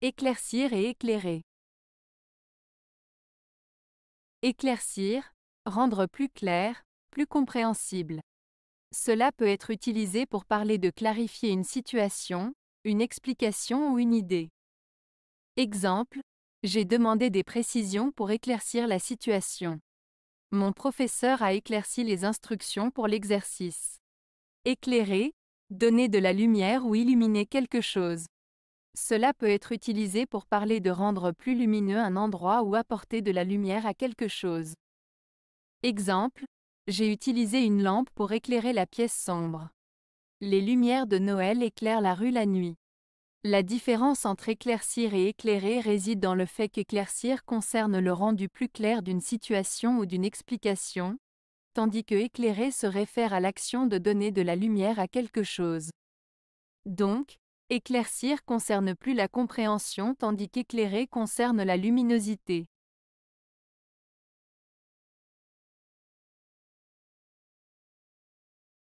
Éclaircir et éclairer. Éclaircir, rendre plus clair, plus compréhensible. Cela peut être utilisé pour parler de clarifier une situation, une explication ou une idée. Exemple, j'ai demandé des précisions pour éclaircir la situation. Mon professeur a éclairci les instructions pour l'exercice. Éclairer, donner de la lumière ou illuminer quelque chose. Cela peut être utilisé pour parler de rendre plus lumineux un endroit ou apporter de la lumière à quelque chose. Exemple, j'ai utilisé une lampe pour éclairer la pièce sombre. Les lumières de Noël éclairent la rue la nuit. La différence entre éclaircir et éclairer réside dans le fait qu'éclaircir concerne le rendu plus clair d'une situation ou d'une explication, tandis que éclairer se réfère à l'action de donner de la lumière à quelque chose. Donc, Éclaircir concerne plus la compréhension tandis qu'éclairer concerne la luminosité.